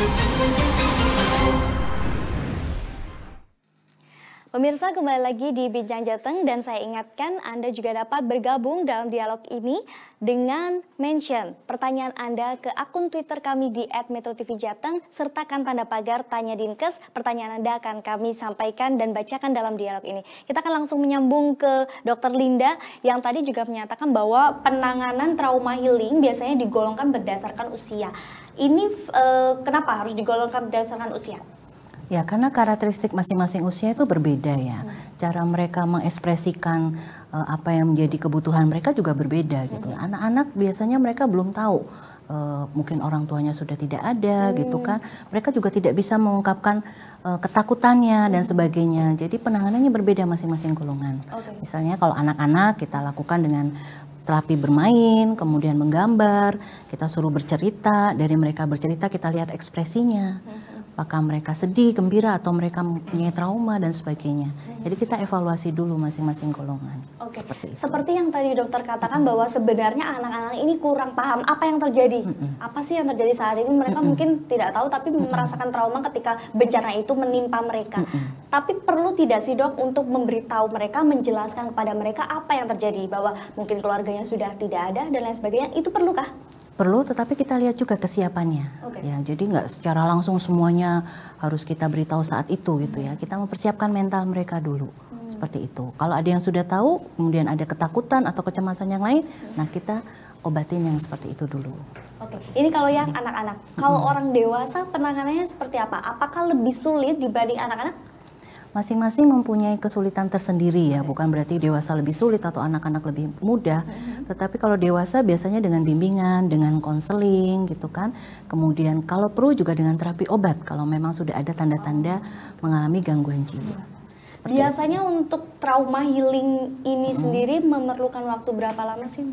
Thank you. Pemirsa kembali lagi di Bincang Jateng dan saya ingatkan Anda juga dapat bergabung dalam dialog ini dengan mention pertanyaan Anda ke akun Twitter kami di @metro_tv_jateng sertakan tanda pagar tanya dinkes. Pertanyaan Anda akan kami sampaikan dan bacakan dalam dialog ini. Kita akan langsung menyambung ke Dr. Linda yang tadi juga menyatakan bahwa penanganan trauma healing biasanya digolongkan berdasarkan usia. Ini eh, kenapa harus digolongkan berdasarkan usia? Ya, karena karakteristik masing-masing usia itu berbeda ya. Hmm. Cara mereka mengekspresikan uh, apa yang menjadi kebutuhan mereka juga berbeda gitu. Hmm. Anak-anak biasanya mereka belum tahu Uh, mungkin orang tuanya sudah tidak ada gitu hmm. gitu kan mereka juga tidak bisa mengungkapkan uh, ketakutannya hmm. dan sebagainya jadi penanganannya berbeda masing-masing golongan okay. misalnya kalau anak-anak kita lakukan dengan terapi bermain, kemudian menggambar, kita suruh bercerita, dari mereka bercerita kita lihat ekspresinya. -hmm apakah mereka sedih, gembira, atau mereka mempunyai trauma dan sebagainya. Jadi kita evaluasi dulu masing-masing golongan. Oke. Seperti itu. Seperti yang tadi dokter katakan hmm. bahwa sebenarnya anak-anak ini kurang paham apa yang terjadi, hmm. apa sih yang terjadi saat ini mereka hmm. mungkin tidak tahu tapi hmm. merasakan trauma ketika bencana itu menimpa mereka. Hmm. Tapi perlu tidak sih dok untuk memberitahu mereka, menjelaskan kepada mereka apa yang terjadi bahwa mungkin keluarganya sudah tidak ada dan lain sebagainya. Itu perlukah? perlu tetapi kita lihat juga kesiapannya okay. ya jadi nggak secara langsung semuanya harus kita beritahu saat itu gitu ya kita mempersiapkan mental mereka dulu hmm. seperti itu kalau ada yang sudah tahu kemudian ada ketakutan atau kecemasan yang lain hmm. nah kita obatin yang seperti itu dulu oke okay. ini kalau yang anak-anak hmm. kalau orang dewasa penanganannya seperti apa apakah lebih sulit dibanding anak-anak masing-masing mempunyai kesulitan tersendiri ya, bukan berarti dewasa lebih sulit atau anak-anak lebih mudah. Tetapi kalau dewasa biasanya dengan bimbingan, dengan konseling gitu kan. Kemudian kalau perlu juga dengan terapi obat kalau memang sudah ada tanda-tanda mengalami gangguan jiwa. Seperti Biasanya itu. untuk trauma healing ini hmm. sendiri memerlukan waktu berapa lama sih?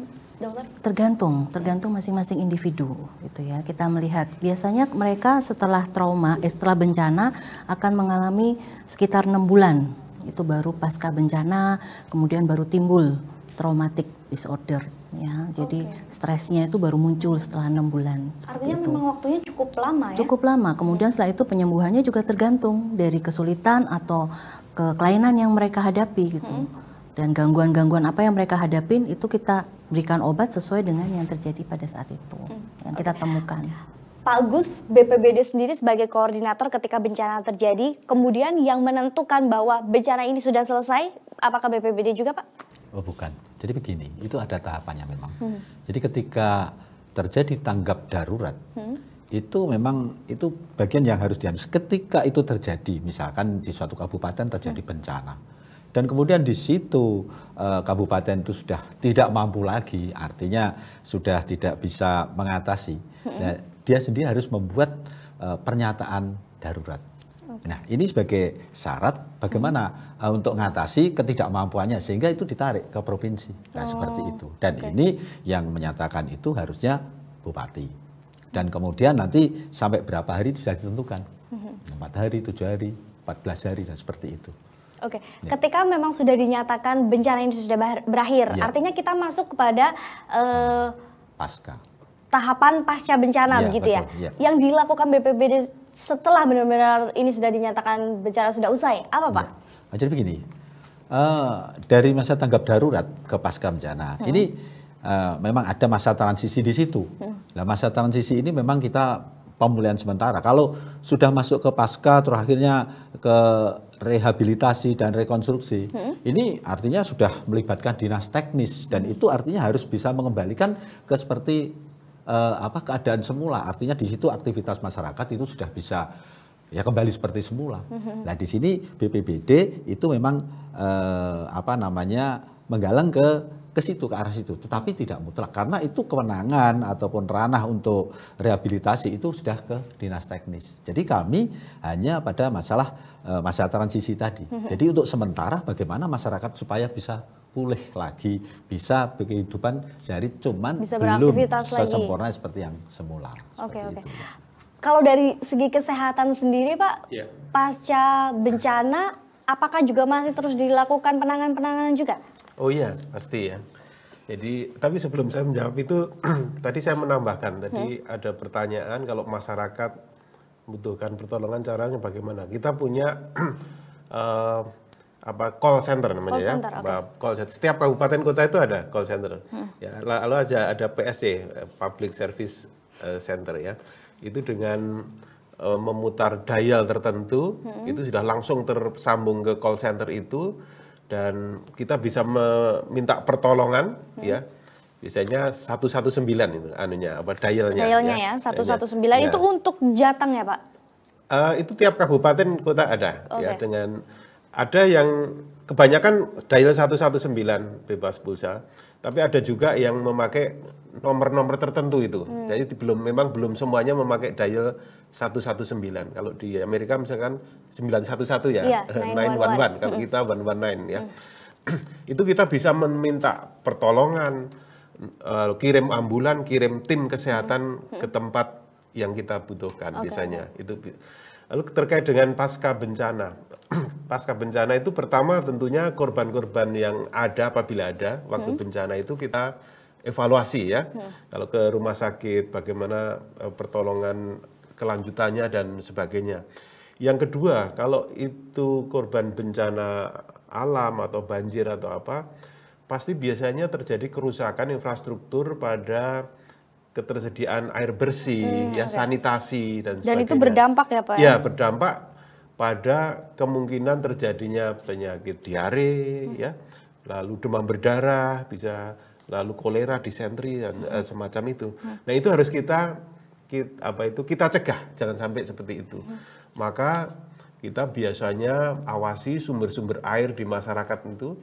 dokter? Tergantung, tergantung masing-masing individu gitu ya. Kita melihat biasanya mereka setelah trauma, eh, setelah bencana akan mengalami sekitar enam bulan itu baru pasca bencana, kemudian baru timbul traumatic disorder ya. Jadi stresnya itu baru muncul setelah enam bulan. Artinya itu. memang waktunya cukup lama ya? Cukup lama. Kemudian setelah itu penyembuhannya juga tergantung dari kesulitan atau kekelainan yang mereka hadapi gitu. Hmm. Dan gangguan-gangguan apa yang mereka hadapin itu kita berikan obat sesuai dengan yang terjadi pada saat itu hmm. yang kita okay. temukan. Pak Agus, BPBD sendiri sebagai koordinator ketika bencana terjadi, kemudian yang menentukan bahwa bencana ini sudah selesai, apakah BPBD juga Pak? Oh bukan, jadi begini, itu ada tahapannya memang. Hmm. Jadi ketika terjadi tanggap darurat, hmm. itu memang itu bagian yang harus dianus. Ketika itu terjadi, misalkan di suatu kabupaten terjadi hmm. bencana, dan kemudian di situ eh, kabupaten itu sudah tidak mampu lagi, artinya sudah tidak bisa mengatasi. Nah, dia sendiri harus membuat eh, pernyataan darurat. Nah, ini sebagai syarat bagaimana hmm. untuk mengatasi ketidakmampuannya sehingga itu ditarik ke provinsi. Nah, oh, seperti itu. Dan okay. ini yang menyatakan itu harusnya bupati. Dan kemudian nanti sampai berapa hari itu sudah ditentukan. Hmm. 4 hari, 7 hari, 14 hari dan seperti itu. Oke, okay. ya. ketika memang sudah dinyatakan bencana ini sudah berakhir, ya. artinya kita masuk kepada uh, pasca tahapan pasca bencana ya, begitu ya. ya. Yang dilakukan BPBD setelah benar-benar ini sudah dinyatakan bencana sudah usai, apa pak? Ya. Nah, jadi begini, uh, dari masa tanggap darurat ke pasca bencana hmm. ini uh, memang ada masa transisi di situ. Hmm. Nah, masa transisi ini memang kita pemulihan sementara. Kalau sudah masuk ke pasca, terakhirnya ke rehabilitasi dan rekonstruksi hmm. ini artinya sudah melibatkan dinas teknis dan hmm. itu artinya harus bisa mengembalikan ke seperti uh, apa keadaan semula artinya di situ aktivitas masyarakat itu sudah bisa ya kembali seperti semula. Hmm. Nah di sini BPBD itu memang uh, apa namanya menggalang ke ke situ ke arah situ, tetapi tidak mutlak karena itu kewenangan ataupun ranah untuk rehabilitasi itu sudah ke dinas teknis. Jadi kami hanya pada masalah e, masa transisi tadi. Mhm. Jadi untuk sementara bagaimana masyarakat supaya bisa pulih lagi, bisa kehidupan jadi cuman bisa belum sesempurna lagi. seperti yang semula. Oke, oke. Kalau dari segi kesehatan sendiri, Pak, yeah. pasca bencana apakah juga masih terus dilakukan penanganan-penanganan juga? Oh iya, pasti ya. Jadi, tapi sebelum saya menjawab itu, tadi saya menambahkan, tadi hmm. ada pertanyaan kalau masyarakat membutuhkan pertolongan caranya bagaimana? Kita punya uh, apa call center namanya call ya, okay. call center. Setiap kabupaten kota itu ada call center. Hmm. Ya, lalu aja ada PSC, eh, Public Service eh, Center ya. Itu dengan uh, memutar dial tertentu, hmm. itu sudah langsung tersambung ke call center itu dan kita bisa meminta pertolongan hmm. ya biasanya 119 itu anunya apa dialnya dialnya ya, ya 119 ya. itu untuk Jateng ya Pak uh, itu tiap kabupaten kota ada okay. ya dengan ada yang kebanyakan dial 119 bebas pulsa, tapi ada juga yang memakai nomor-nomor tertentu itu. Hmm. Jadi belum memang belum semuanya memakai dial 119. Kalau di Amerika misalkan 911 ya, one 911 kalau kita 119 ya. Hmm. itu kita bisa meminta pertolongan uh, kirim ambulan, kirim tim kesehatan hmm. ke tempat yang kita butuhkan okay. biasanya. Itu lalu terkait dengan pasca bencana pasca bencana itu pertama tentunya korban-korban yang ada apabila ada waktu hmm. bencana itu kita evaluasi ya. Hmm. Kalau ke rumah sakit bagaimana eh, pertolongan kelanjutannya dan sebagainya. Yang kedua, kalau itu korban bencana alam atau banjir atau apa, pasti biasanya terjadi kerusakan infrastruktur pada ketersediaan air bersih, hmm, ya okay. sanitasi dan sebagainya. Dan itu berdampak ya Pak? Ya, ya? berdampak pada kemungkinan terjadinya penyakit diare hmm. ya lalu demam berdarah bisa lalu kolera disentri dan eh, hmm. semacam itu hmm. nah itu harus kita, kita apa itu kita cegah jangan sampai seperti itu hmm. maka kita biasanya awasi sumber-sumber air di masyarakat itu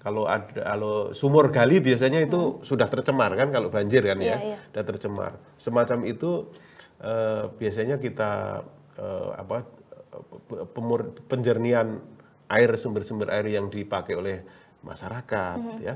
kalau ada kalau sumur gali biasanya itu hmm. sudah tercemar kan kalau banjir kan iya, ya, ya, sudah tercemar semacam itu eh, biasanya kita eh, apa pemur, penjernian air sumber-sumber air yang dipakai oleh masyarakat mm -hmm. ya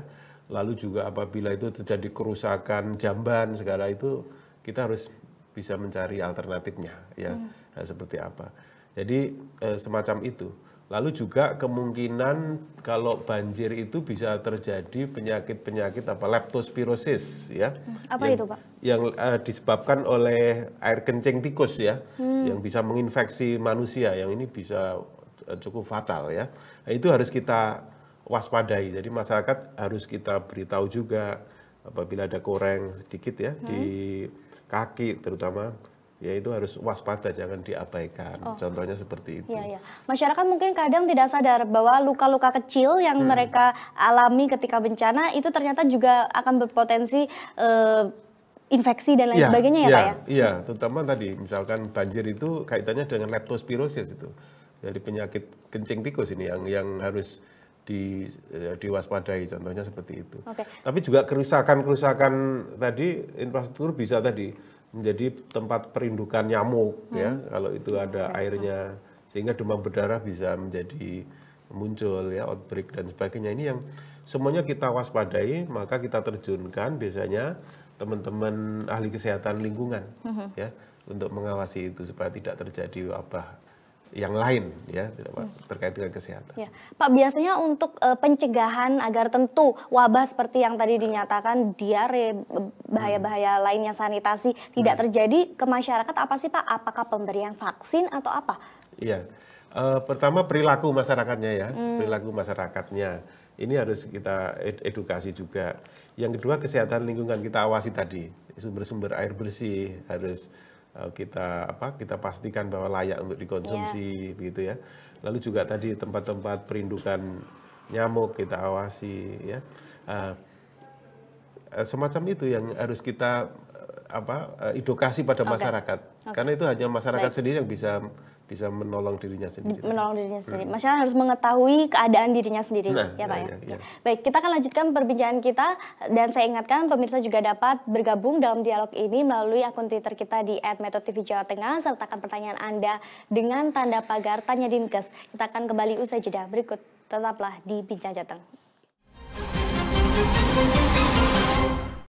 lalu juga apabila itu terjadi kerusakan jamban segala itu kita harus bisa mencari alternatifnya ya mm. nah, seperti apa jadi eh, semacam itu Lalu juga kemungkinan kalau banjir itu bisa terjadi penyakit-penyakit apa leptospirosis ya. Apa yang, itu Pak? Yang uh, disebabkan oleh air kencing tikus ya, hmm. yang bisa menginfeksi manusia. Yang ini bisa eh, cukup fatal ya. Nah, itu harus kita waspadai. Jadi masyarakat harus kita beritahu juga apabila ada koreng sedikit ya hmm. di kaki terutama ya itu harus waspada jangan diabaikan. Oh. Contohnya seperti itu. Ya, ya. Masyarakat mungkin kadang tidak sadar bahwa luka-luka kecil yang hmm. mereka alami ketika bencana itu ternyata juga akan berpotensi uh, infeksi dan lain ya, sebagainya ya, ya Pak ya? Iya, terutama tadi misalkan banjir itu kaitannya dengan leptospirosis itu. dari penyakit kencing tikus ini yang yang harus di, eh, diwaspadai contohnya seperti itu. Okay. Tapi juga kerusakan-kerusakan tadi infrastruktur bisa tadi menjadi tempat perindukan nyamuk hmm. ya kalau itu ada okay. airnya sehingga demam berdarah bisa menjadi muncul ya outbreak dan sebagainya ini yang semuanya kita waspadai maka kita terjunkan biasanya teman-teman ahli kesehatan lingkungan hmm. ya untuk mengawasi itu supaya tidak terjadi wabah yang lain ya tidak Pak, terkait dengan kesehatan. Ya. Pak biasanya untuk e, pencegahan agar tentu wabah seperti yang tadi dinyatakan diare bahaya-bahaya hmm. lainnya sanitasi hmm. tidak terjadi ke masyarakat apa sih Pak? Apakah pemberian vaksin atau apa? Iya. E, pertama perilaku masyarakatnya ya, hmm. perilaku masyarakatnya. Ini harus kita ed edukasi juga. Yang kedua kesehatan lingkungan kita awasi tadi. Sumber-sumber air bersih harus Eh, kita apa kita pastikan bahwa layak untuk dikonsumsi yeah. begitu ya. Lalu juga tadi tempat-tempat perindukan nyamuk kita awasi ya. Uh, semacam itu yang harus kita apa edukasi pada okay. masyarakat. Okay. Karena itu hanya masyarakat Baik. sendiri yang bisa bisa menolong dirinya sendiri. Menolong dirinya sendiri. Hmm. Masyarakat harus mengetahui keadaan dirinya sendiri, nah, ya Pak ya. Ya, ya. Baik, kita akan lanjutkan perbincangan kita dan saya ingatkan pemirsa juga dapat bergabung dalam dialog ini melalui akun Twitter kita di @metotv Jawa Tengah sertakan pertanyaan Anda dengan tanda pagar tanya Dinkes. Kita akan kembali usai jeda berikut. Tetaplah di Bincang Jateng.